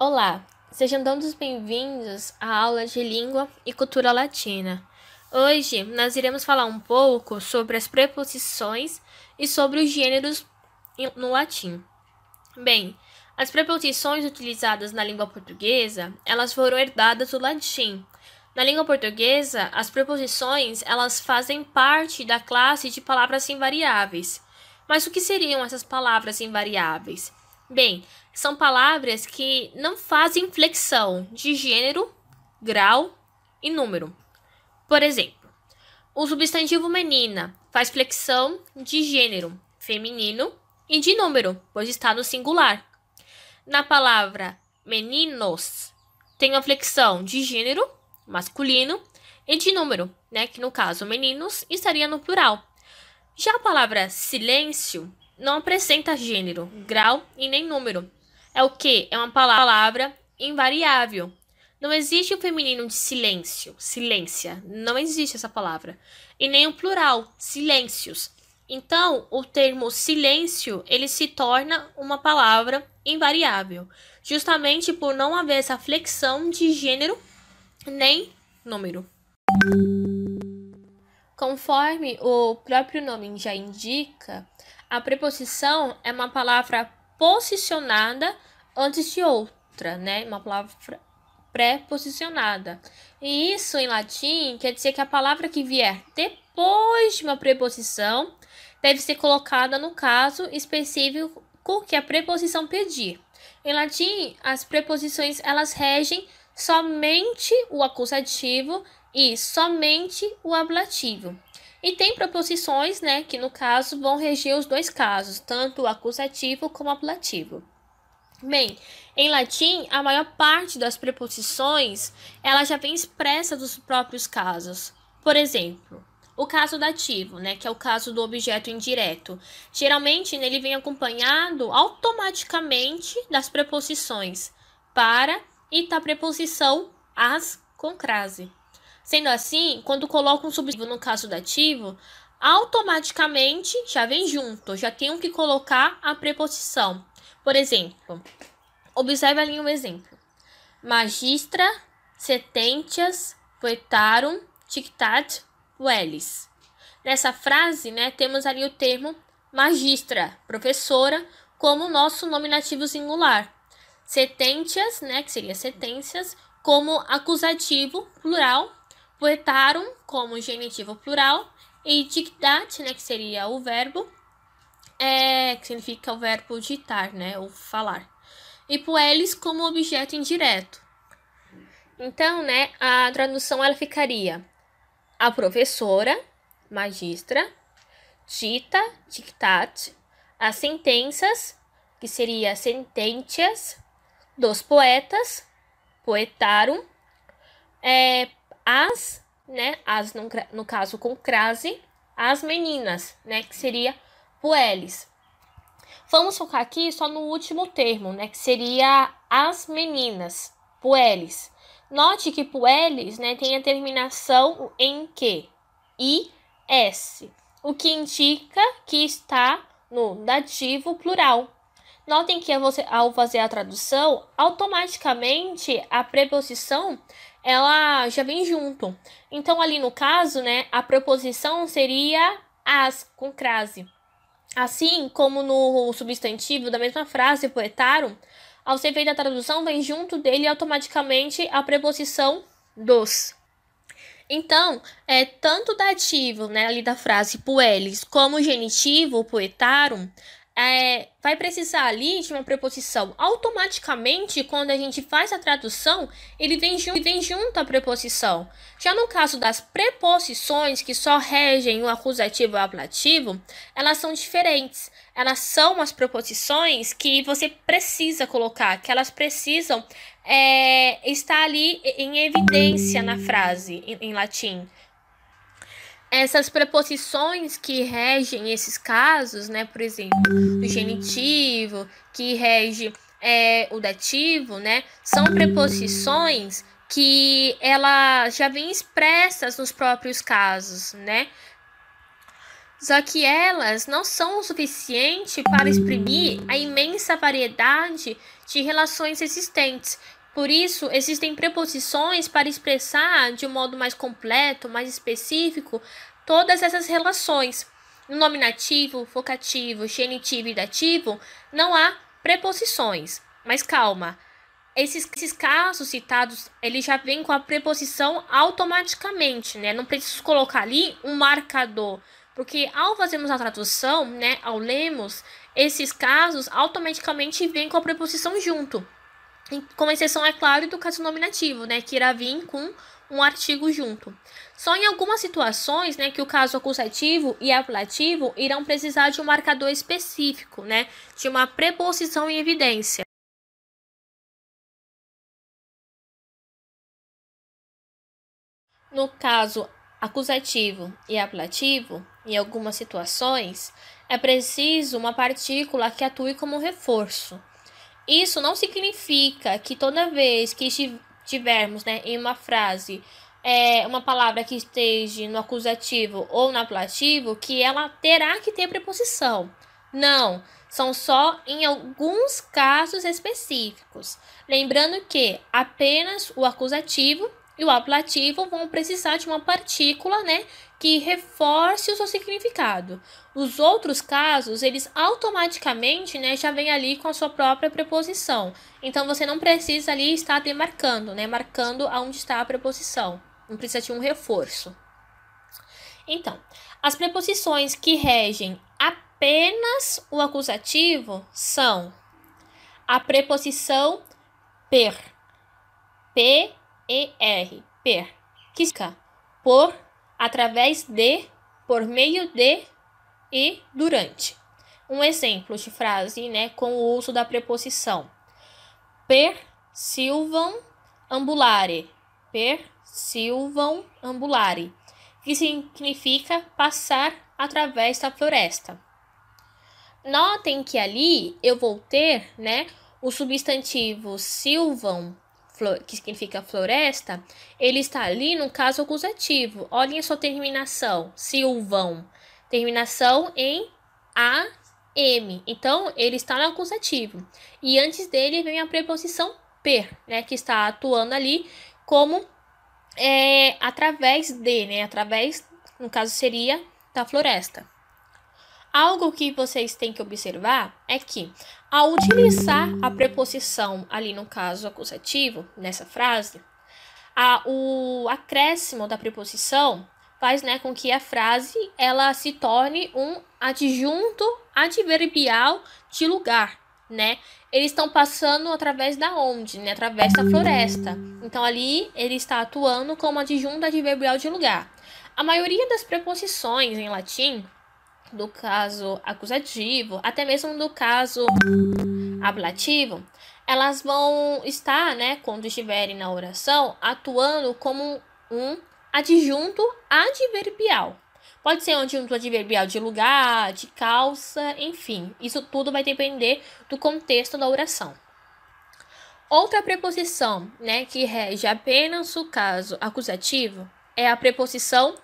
Olá, sejam todos bem-vindos à aula de Língua e Cultura Latina. Hoje nós iremos falar um pouco sobre as preposições e sobre os gêneros no latim. Bem, as preposições utilizadas na língua portuguesa, elas foram herdadas do latim. Na língua portuguesa, as preposições, elas fazem parte da classe de palavras invariáveis. Mas o que seriam essas palavras invariáveis? Bem, são palavras que não fazem flexão de gênero, grau e número. Por exemplo, o substantivo menina faz flexão de gênero feminino e de número, pois está no singular. Na palavra meninos, tem uma flexão de gênero masculino e de número, né, que no caso meninos estaria no plural. Já a palavra silêncio não apresenta gênero, grau e nem número, é o que? É uma palavra invariável. Não existe o feminino de silêncio, silência. Não existe essa palavra. E nem o plural, silêncios. Então, o termo silêncio, ele se torna uma palavra invariável, justamente por não haver essa flexão de gênero nem número. Conforme o próprio nome já indica, a preposição é uma palavra posicionada antes de outra, né? Uma palavra pré-posicionada. E isso em latim quer dizer que a palavra que vier depois de uma preposição deve ser colocada no caso específico que a preposição pedir. Em latim, as preposições elas regem somente o acusativo e somente o ablativo. E tem preposições, né, que no caso vão reger os dois casos, tanto o acusativo como o ablativo. Bem, em latim, a maior parte das preposições ela já vem expressa dos próprios casos. Por exemplo, o caso dativo, né, que é o caso do objeto indireto. Geralmente, ele vem acompanhado automaticamente das preposições para e da preposição as com crase. Sendo assim, quando coloco um substantivo no caso dativo, automaticamente já vem junto, já tenho que colocar a preposição por exemplo, observe ali um exemplo. Magistra setentias poetarum dictat velis. Nessa frase, né, temos ali o termo magistra, professora, como nosso nominativo singular. Setentias, né, que seria setências, como acusativo plural, poetarum como genitivo plural e dictat, né, que seria o verbo, é, que significa o verbo ditar, né, ou falar. E puelis como objeto indireto. Então, né, a tradução ela ficaria a professora, magistra, dita, dictat, as sentenças, que seria sententias dos poetas, poetarum, é, as, né, as no, no caso com crase, as meninas, né, que seria puelis. Vamos focar aqui só no último termo, né, que seria as meninas, puelis. Note que puelis, né, tem a terminação em que i s, o que indica que está no dativo plural. Notem que ao fazer a tradução, automaticamente a preposição ela já vem junto. Então ali no caso, né, a preposição seria as com crase. Assim como no substantivo da mesma frase, poetarum, ao ser feita a tradução, vem junto dele automaticamente a preposição dos. Então, é tanto dativo, né, ali da frase poelis, como genitivo, poetarum, é, vai precisar ali de uma preposição. Automaticamente, quando a gente faz a tradução, ele vem, ele vem junto à preposição. Já no caso das preposições que só regem o acusativo e o ablativo, elas são diferentes. Elas são as preposições que você precisa colocar, que elas precisam é, estar ali em evidência na frase, em, em latim essas preposições que regem esses casos, né, por exemplo, o genitivo, que rege é, o dativo, né, são preposições que ela já vem expressas nos próprios casos, né? Só que elas não são o suficiente para exprimir a imensa variedade de relações existentes, por isso, existem preposições para expressar de um modo mais completo, mais específico, todas essas relações. No nominativo, vocativo, genitivo e dativo, não há preposições. Mas calma, esses, esses, casos citados, ele já vem com a preposição automaticamente, né? Não preciso colocar ali um marcador, porque ao fazermos a tradução, né, ao lermos, esses casos automaticamente vêm com a preposição junto com exceção, é claro, do caso nominativo, né, que irá vir com um artigo junto. Só em algumas situações, né, que o caso acusativo e apelativo irão precisar de um marcador específico, né, de uma preposição em evidência. No caso acusativo e apelativo, em algumas situações, é preciso uma partícula que atue como reforço, isso não significa que toda vez que tivermos né, em uma frase é, uma palavra que esteja no acusativo ou no apelativo, que ela terá que ter preposição. Não, são só em alguns casos específicos. Lembrando que apenas o acusativo e o apelativo vão precisar de uma partícula, né, que reforce o seu significado. Os outros casos, eles automaticamente né, já vêm ali com a sua própria preposição. Então, você não precisa ali estar demarcando, né? Marcando aonde está a preposição. Não precisa de um reforço. Então, as preposições que regem apenas o acusativo são a preposição per, P-E-R, per, que fica por através de, por meio de e durante. Um exemplo de frase né, com o uso da preposição per silvam ambulare, per silvam ambulare, que significa passar através da floresta. Notem que ali eu vou ter, né, o substantivo silvam que significa floresta, ele está ali no caso acusativo. Olhem a sua terminação, Silvão. Terminação em a m. Então, ele está no acusativo. E antes dele vem a preposição per, né, que está atuando ali como é, através de, né, através, no caso seria da floresta. Algo que vocês têm que observar é que, ao utilizar a preposição, ali no caso acusativo, nessa frase, a, o acréscimo da preposição faz né, com que a frase ela se torne um adjunto adverbial de lugar, né? Eles estão passando através da onde, né? Através da floresta. Então ali ele está atuando como adjunto adverbial de lugar. A maioria das preposições em latim do caso acusativo, até mesmo do caso ablativo, elas vão estar, né, quando estiverem na oração, atuando como um adjunto adverbial. Pode ser um adjunto adverbial de lugar, de calça, enfim. Isso tudo vai depender do contexto da oração. Outra preposição, né, que rege apenas o caso acusativo é a preposição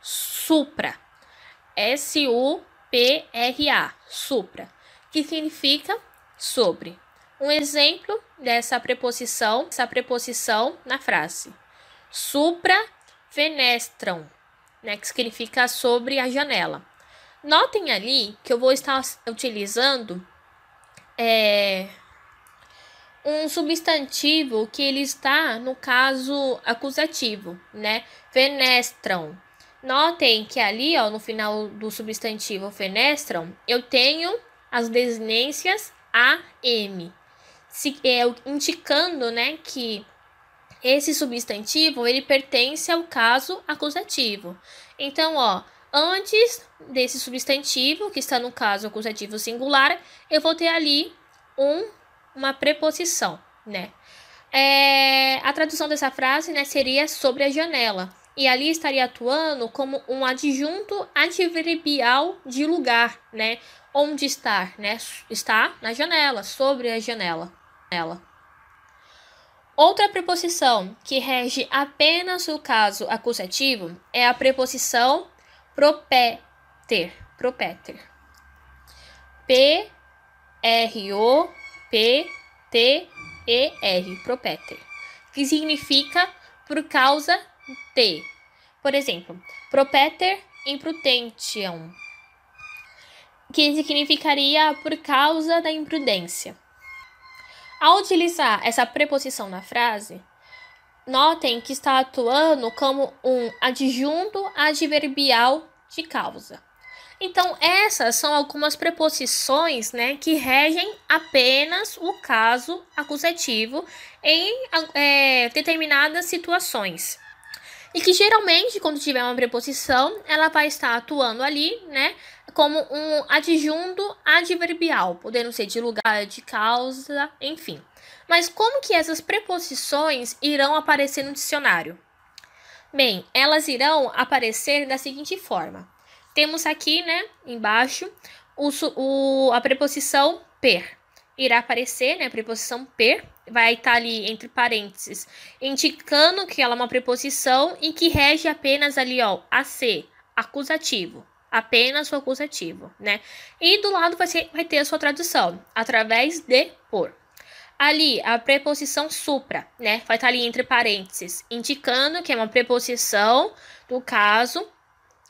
supra. S-U-P-R-A, supra, que significa sobre. Um exemplo dessa preposição, essa preposição na frase. Supra fenestram, né, que significa sobre a janela. Notem ali que eu vou estar utilizando é, um substantivo que ele está no caso acusativo, né? Fenestram. Notem que ali, ó, no final do substantivo fenestram, eu tenho as desinências AM, se, é, indicando, né, que esse substantivo ele pertence ao caso acusativo. Então, ó, antes desse substantivo, que está no caso acusativo singular, eu vou ter ali um, uma preposição, né? É, a tradução dessa frase né, seria sobre a janela e ali estaria atuando como um adjunto adverbial de lugar, né? Onde estar, né? Está na janela, sobre a janela. Ela. Outra preposição que rege apenas o caso acusativo é a preposição propeter, Propéter. P R O P T E R, Propéter. que significa por causa T. Por exemplo, propeter imprudentium, que significaria por causa da imprudência. Ao utilizar essa preposição na frase, notem que está atuando como um adjunto adverbial de causa. Então, essas são algumas preposições né, que regem apenas o caso acusativo em é, determinadas situações. E que geralmente, quando tiver uma preposição, ela vai estar atuando ali, né? Como um adjunto adverbial, podendo ser de lugar, de causa, enfim. Mas como que essas preposições irão aparecer no dicionário? Bem, elas irão aparecer da seguinte forma. Temos aqui, né, embaixo, o, o, a preposição per. Irá aparecer, né, a preposição per, vai estar tá ali entre parênteses, indicando que ela é uma preposição e que rege apenas ali, ó, a ser acusativo. Apenas o acusativo, né? E do lado vai, ser, vai ter a sua tradução, através de por. Ali, a preposição supra, né? Vai estar tá ali entre parênteses, indicando que é uma preposição do caso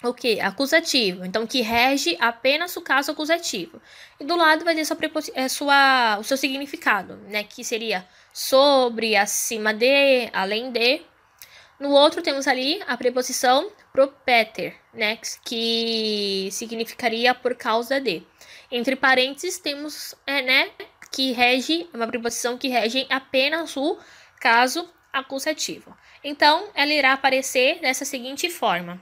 o que? Acusativo. Então, que rege apenas o caso acusativo. E do lado vai ter sua, eh, sua, o seu significado, né? Que seria sobre, acima de, além de. No outro, temos ali a preposição propeter, né? Que significaria por causa de. Entre parênteses, temos, é, né? Que rege, é uma preposição que rege apenas o caso acusativo. Então, ela irá aparecer dessa seguinte forma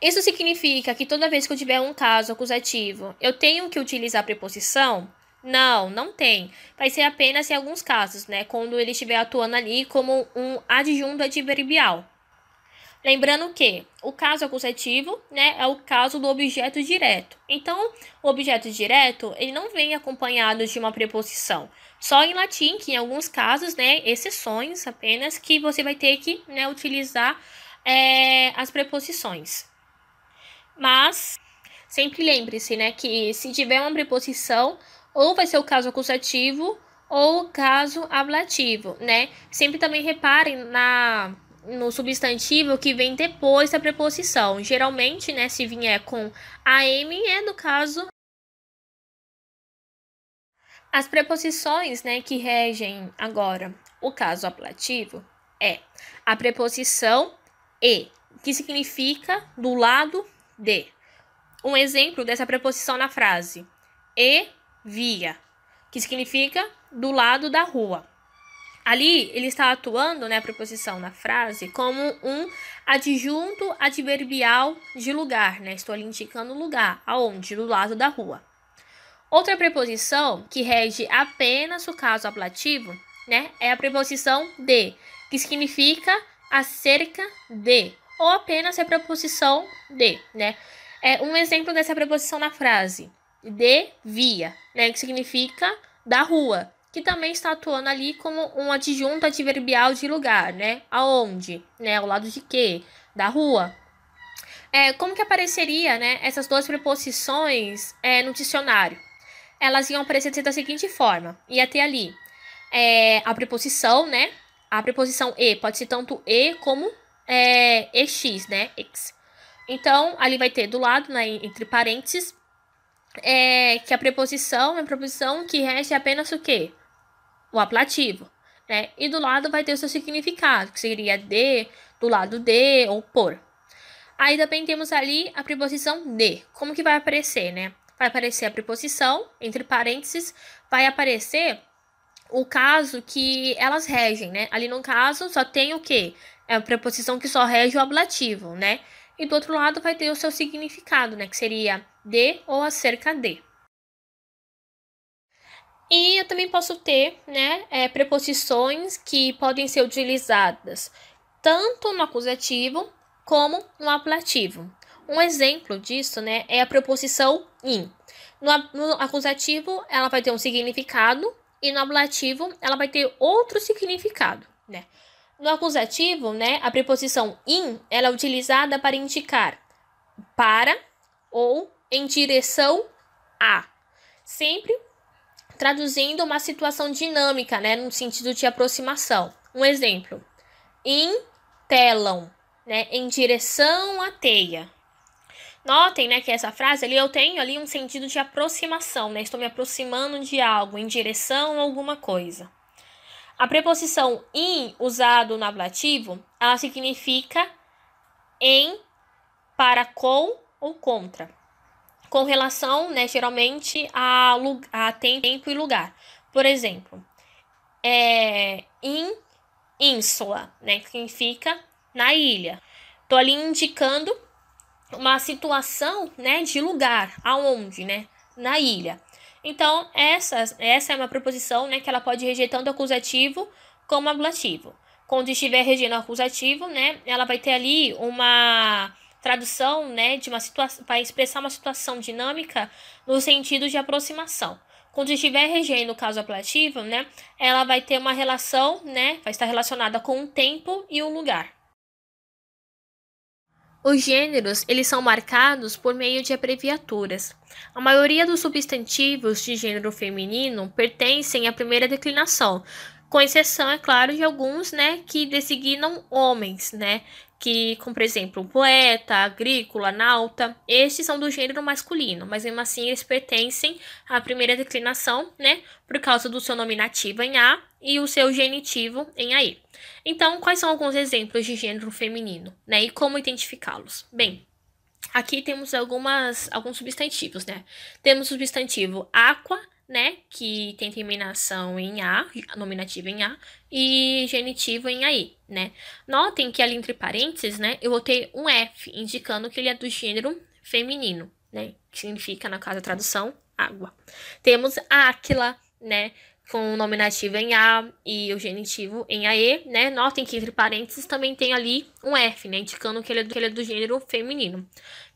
isso significa que toda vez que eu tiver um caso acusativo, eu tenho que utilizar a preposição? Não, não tem. Vai ser apenas em alguns casos, né? Quando ele estiver atuando ali como um adjunto adverbial. Lembrando que o caso acusativo, né, é o caso do objeto direto. Então, o objeto direto, ele não vem acompanhado de uma preposição. Só em latim, que em alguns casos, né, exceções apenas, que você vai ter que, né, utilizar é, as preposições. Mas sempre lembre-se, né, que se tiver uma preposição, ou vai ser o caso acusativo ou o caso ablativo, né? Sempre também reparem na no substantivo que vem depois da preposição. Geralmente, né, se vier com am, é no caso as preposições, né, que regem agora o caso ablativo é a preposição e, que significa do lado D. Um exemplo dessa preposição na frase: e via, que significa do lado da rua. Ali ele está atuando, né, a preposição na frase, como um adjunto adverbial de lugar, né? Estou ali indicando o lugar, aonde? Do lado da rua. Outra preposição que rege apenas o caso ablativo, né, é a preposição de, que significa acerca de, ou apenas a preposição de, né? É um exemplo dessa preposição na frase de via, né, que significa da rua, que também está atuando ali como um adjunto adverbial de lugar, né? Aonde, né? Ao lado de quê? Da rua. É, como que apareceria, né, essas duas preposições é, no dicionário? Elas iam aparecer da seguinte forma: ia ter ali é, a preposição, né? A preposição e pode ser tanto e como é, EX, né? X. Então, ali vai ter do lado, né, entre parênteses, é, que a preposição é a preposição que rege apenas o quê? O aplativo, né? E do lado vai ter o seu significado, que seria de, do lado de ou por. Aí também temos ali a preposição de. Como que vai aparecer, né? Vai aparecer a preposição, entre parênteses, vai aparecer o caso que elas regem, né? Ali no caso só tem o quê? é a preposição que só rege o ablativo, né? E do outro lado vai ter o seu significado, né? Que seria de ou acerca de. E eu também posso ter, né, é, preposições que podem ser utilizadas tanto no acusativo como no apelativo. Um exemplo disso, né, é a preposição in. No, no acusativo, ela vai ter um significado e no ablativo ela vai ter outro significado, né? No acusativo, né, a preposição in ela é utilizada para indicar para ou em direção a, sempre traduzindo uma situação dinâmica, né, no sentido de aproximação. Um exemplo: in telam, né, em direção à teia. Notem, né, que essa frase ali eu tenho ali um sentido de aproximação, né? Estou me aproximando de algo, em direção a alguma coisa. A preposição em, usado no ablativo, ela significa em, para com ou contra. Com relação, né, geralmente, a, a tempo e lugar. Por exemplo, é, em ínsula, né, que significa na ilha. Tô ali indicando uma situação, né, de lugar, aonde, né, na ilha. Então, essa essa é uma proposição né, que ela pode reger tanto acusativo como ablativo. Quando estiver regendo o acusativo, né, ela vai ter ali uma tradução né, de uma situação para expressar uma situação dinâmica no sentido de aproximação. Quando estiver regendo o caso ablativo, né, ela vai ter uma relação, né, vai estar relacionada com o tempo e o lugar. Os gêneros, eles são marcados por meio de abreviaturas. A maioria dos substantivos de gênero feminino pertencem à primeira declinação, com exceção, é claro, de alguns, né, que designam homens, né, que, como por exemplo, poeta, agrícola, nauta, estes são do gênero masculino, mas mesmo assim eles pertencem à primeira declinação, né, por causa do seu nominativo em A e o seu genitivo em AI. Então, quais são alguns exemplos de gênero feminino, né, e como identificá-los? Bem, aqui temos algumas, alguns substantivos, né, temos o substantivo aqua, né? Que tem terminação em A, nominativo em A, e genitivo em AI, né? Notem que ali entre parênteses, né? Eu botei um F, indicando que ele é do gênero feminino, né? Que significa, na casa tradução, água. Temos a Aquila, né? Com nominativo em A e o genitivo em AE, né? Notem que entre parênteses também tem ali um F, né? Indicando que ele é do, que ele é do gênero feminino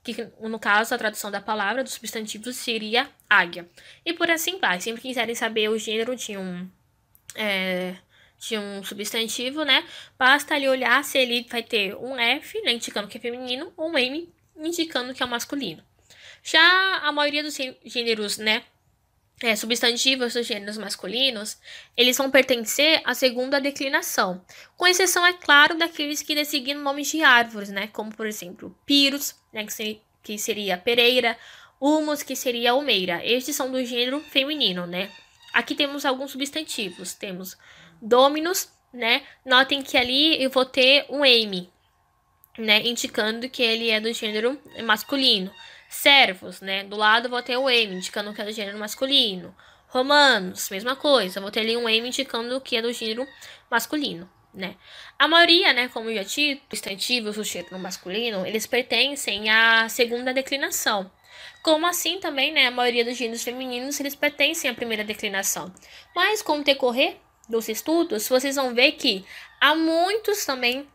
que no caso a tradução da palavra do substantivo seria águia. E por assim vai. Sempre quiserem saber o gênero de um. É, de um substantivo, né? Basta ali olhar se ele vai ter um F, né, indicando que é feminino, ou um M, indicando que é masculino. Já a maioria dos gêneros, né? É, substantivos dos gêneros masculinos, eles vão pertencer à segunda declinação, com exceção, é claro, daqueles que designam nomes de árvores, né? Como, por exemplo, pirus, né, que, ser, que seria pereira, humus, que seria almeira. Estes são do gênero feminino, né? Aqui temos alguns substantivos, temos dominus, né? Notem que ali eu vou ter um M, né? Indicando que ele é do gênero masculino. Servos, né? Do lado vou ter o um M, indicando que é do gênero masculino. Romanos, mesma coisa. Vou ter ali um M indicando que é do gênero masculino né? A maioria, né, como eu já dito, substantivo, sujeito no masculino, eles pertencem à segunda declinação. Como assim também, né, a maioria dos gêneros femininos, eles pertencem à primeira declinação. Mas com o decorrer dos estudos, vocês vão ver que há muitos também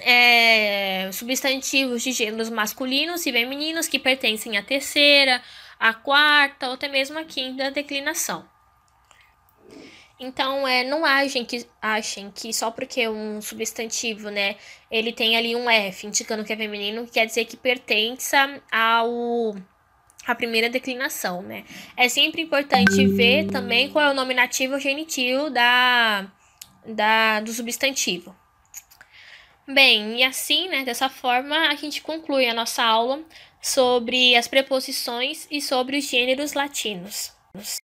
é, substantivos de gêneros masculinos e femininos que pertencem à terceira, à quarta ou até mesmo à quinta declinação. Então, é, não achem que, achem que só porque um substantivo, né, ele tem ali um F indicando que é feminino, quer dizer que pertença ao a primeira declinação, né? É sempre importante ver também qual é o nominativo ou genitivo da, da, do substantivo. Bem, e assim, né, dessa forma, a gente conclui a nossa aula sobre as preposições e sobre os gêneros latinos.